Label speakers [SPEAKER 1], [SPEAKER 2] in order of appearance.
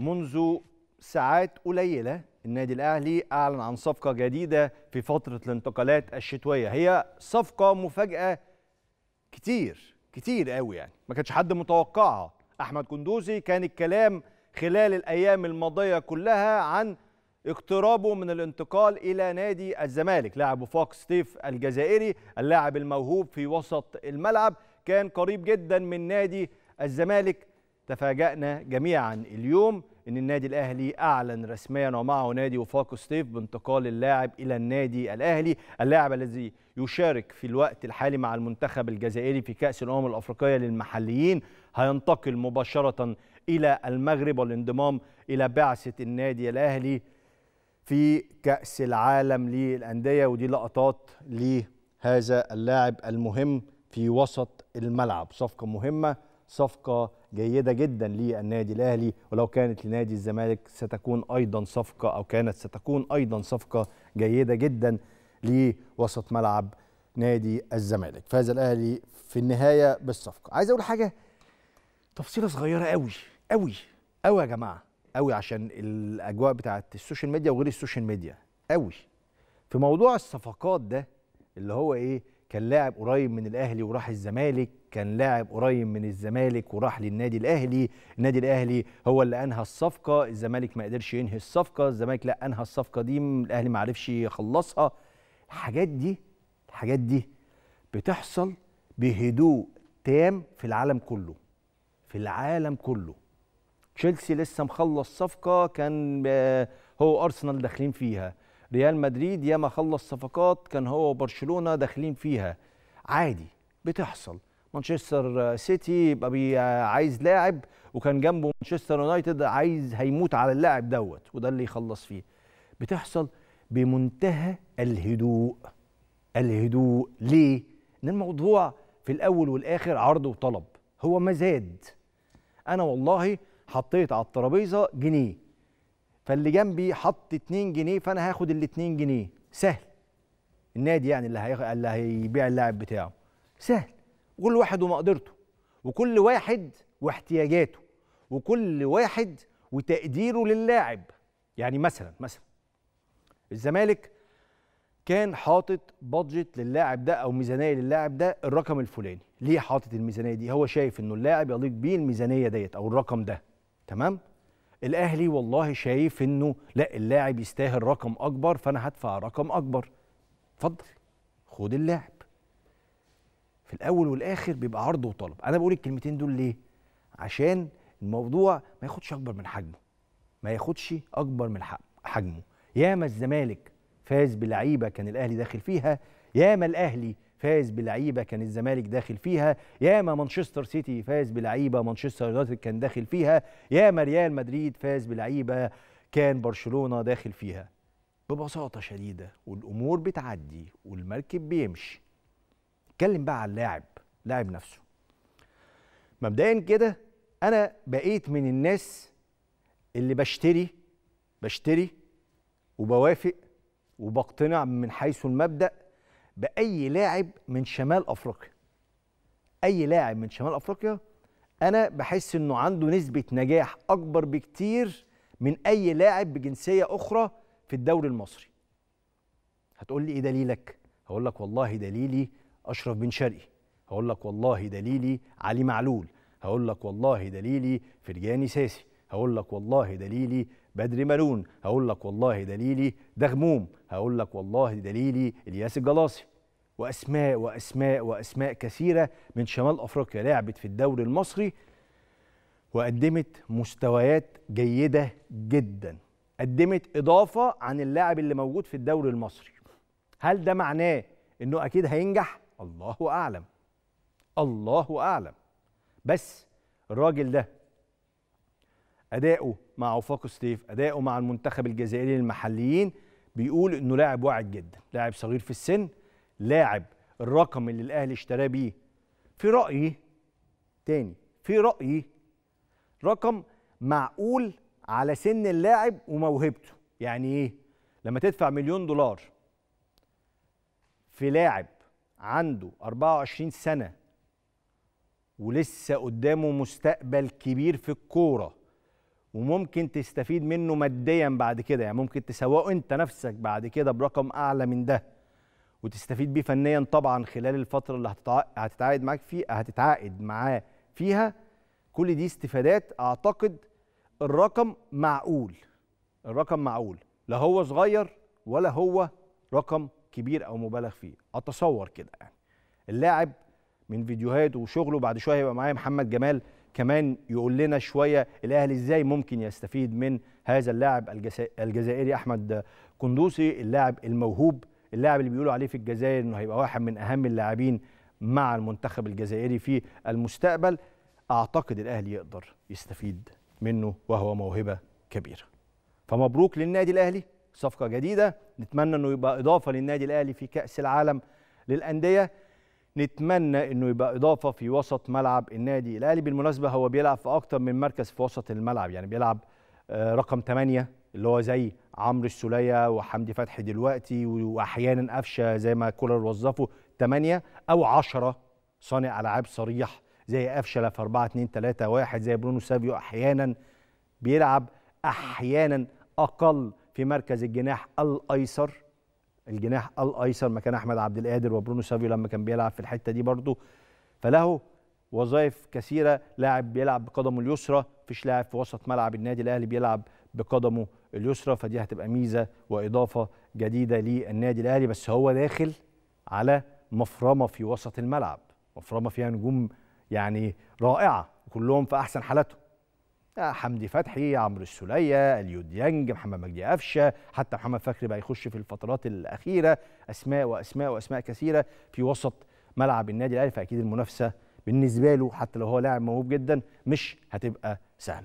[SPEAKER 1] منذ ساعات قليلة النادي الأهلي أعلن عن صفقة جديدة في فترة الانتقالات الشتوية هي صفقة مفاجأة كتير كتير قوي يعني ما كانش حد متوقعها أحمد كندوزي كان الكلام خلال الأيام الماضية كلها عن اقترابه من الانتقال إلى نادي الزمالك لاعب وفاق ستيف الجزائري اللاعب الموهوب في وسط الملعب كان قريب جدا من نادي الزمالك تفاجأنا جميعا اليوم ان النادي الاهلي اعلن رسميا ومعه نادي وفاق ستيف بانتقال اللاعب الى النادي الاهلي اللاعب الذي يشارك في الوقت الحالي مع المنتخب الجزائري في كاس الامم الافريقيه للمحليين هينتقل مباشره الى المغرب والانضمام الى بعثه النادي الاهلي في كاس العالم للانديه ودي لقطات لهذا اللاعب المهم في وسط الملعب صفقه مهمه صفقه جيدة جدا للنادي الأهلي ولو كانت لنادي الزمالك ستكون أيضا صفقة أو كانت ستكون أيضا صفقة جيدة جدا لوسط ملعب نادي الزمالك فاز الأهلي في النهاية بالصفقة عايز أقول حاجة تفصيلة صغيرة قوي قوي قوي يا جماعة قوي عشان الأجواء بتاعت السوشيال ميديا وغير السوشيال ميديا قوي في موضوع الصفقات ده اللي هو إيه كان لاعب قريب من الاهلي وراح الزمالك كان لاعب قريب من الزمالك وراح للنادي الاهلي النادي الاهلي هو اللي انهى الصفقه الزمالك ما قدرش ينهي الصفقه الزمالك لا انهى الصفقه دي الاهلي ما عرفش يخلصها الحاجات دي الحاجات دي بتحصل بهدوء تام في العالم كله في العالم كله تشيلسي لسه مخلص صفقه كان آه، هو ارسنال داخلين فيها ريال مدريد ياما خلص صفقات كان هو وبرشلونه داخلين فيها عادي بتحصل مانشستر سيتي يبقى عايز لاعب وكان جنبه مانشستر يونايتد عايز هيموت على اللاعب دوت وده اللي يخلص فيه بتحصل بمنتهى الهدوء الهدوء ليه ان الموضوع في الاول والاخر عرض وطلب هو مزاد انا والله حطيت على الترابيزه جنيه فاللي جنبي حط 2 جنيه فانا هاخد ال 2 جنيه سهل النادي يعني اللي هيخ... اللي هيبيع اللاعب بتاعه سهل كل واحد ومقدرته وكل واحد واحتياجاته وكل واحد وتقديره للاعب يعني مثلا مثلا الزمالك كان حاطط بادجت للاعب ده او ميزانيه للاعب ده الرقم الفلاني ليه حاطط الميزانيه دي هو شايف انه اللاعب يليق بيه الميزانيه ديت او الرقم ده تمام الاهلي والله شايف انه لا اللاعب يستاهل رقم اكبر فانا هدفع رقم اكبر اتفضل خد اللاعب في الاول والاخر بيبقى عرض وطلب انا بقول الكلمتين دول ليه عشان الموضوع ما ياخدش اكبر من حجمه ما ياخدش اكبر من حجمه ياما الزمالك فاز بلعيبه كان الاهلي داخل فيها ياما الاهلي فاز بلعيبه كان الزمالك داخل فيها ياما مانشستر سيتي فاز بلعيبه مانشستر يونايتد كان داخل فيها ياما ريال مدريد فاز بلعيبه كان برشلونه داخل فيها ببساطه شديده والامور بتعدي والمركب بيمشي اتكلم بقى على اللاعب لاعب نفسه مبدئيا كده انا بقيت من الناس اللي بشتري بشتري وبوافق وبقتنع من حيث المبدا باي لاعب من شمال افريقيا اي لاعب من شمال افريقيا انا بحس انه عنده نسبه نجاح اكبر بكتير من اي لاعب بجنسيه اخرى في الدوري المصري هتقول لي ايه دليلك هقول لك والله دليلي اشرف بن شرقي هقول لك والله دليلي علي معلول هقول لك والله دليلي فرجاني ساسي هقول لك والله دليلي بدري مالون هقول لك والله دليلي دغموم هقول لك والله دليلي الياس الجلاصي واسماء واسماء واسماء كثيره من شمال افريقيا لعبت في الدوري المصري وقدمت مستويات جيده جدا قدمت اضافه عن اللاعب اللي موجود في الدوري المصري هل ده معناه انه اكيد هينجح الله اعلم الله اعلم بس الراجل ده اداؤه مع وفاق ستيف اداؤه مع المنتخب الجزائري المحليين بيقول انه لاعب واعد جدا لاعب صغير في السن لاعب الرقم اللي الاهلي اشتراه بيه في رايي تاني في رايي رقم معقول على سن اللاعب وموهبته يعني ايه لما تدفع مليون دولار في لاعب عنده 24 سنه ولسه قدامه مستقبل كبير في الكوره وممكن تستفيد منه ماديا بعد كده يعني ممكن تسوقه انت نفسك بعد كده برقم اعلى من ده وتستفيد بيه فنيا طبعا خلال الفتره اللي هتتعاقد معاك فيه هتتعاقد معاه فيها كل دي استفادات اعتقد الرقم معقول الرقم معقول لا هو صغير ولا هو رقم كبير او مبالغ فيه اتصور كده يعني اللاعب من فيديوهاته وشغله بعد شويه هيبقى معايا محمد جمال كمان يقول لنا شويه الاهلي ازاي ممكن يستفيد من هذا اللاعب الجزائري احمد قندوسي اللاعب الموهوب اللاعب اللي بيقولوا عليه في الجزائر انه هيبقى واحد من اهم اللاعبين مع المنتخب الجزائري في المستقبل اعتقد الاهلي يقدر يستفيد منه وهو موهبه كبيره فمبروك للنادي الاهلي صفقه جديده نتمنى انه يبقى اضافه للنادي الاهلي في كاس العالم للانديه نتمنى انه يبقى اضافه في وسط ملعب النادي الاهلي بالمناسبه هو بيلعب في اكتر من مركز في وسط الملعب يعني بيلعب آه، رقم 8 اللي هو زي عمرو السوليه وحمدي فتحي دلوقتي واحيانا قفشه زي ما كولر وظفه 8 او 10 صانع العاب صريح زي قفشه في 4 2 3 1 زي برونو سافيو احيانا بيلعب احيانا اقل في مركز الجناح الايسر الجناح الايسر مكان احمد عبد القادر وبرونو سافيو لما كان بيلعب في الحته دي برضه فله وظائف كثيره لاعب بيلعب بقدمه اليسرى مفيش لاعب في وسط ملعب النادي الاهلي بيلعب بقدمه اليسرى فدي هتبقى ميزه واضافه جديده للنادي الاهلي بس هو داخل على مفرمه في وسط الملعب مفرمه فيها نجوم يعني رائعه كلهم في احسن حالاتهم حمدي فتحي عمرو السوليه اليو ديانج محمد مجدي قفشه حتى محمد فكري بقى يخش في الفترات الاخيره اسماء واسماء واسماء كثيره في وسط ملعب النادي الاهلي فاكيد المنافسه بالنسبه له حتى لو هو لاعب موهوب جدا مش هتبقى سهله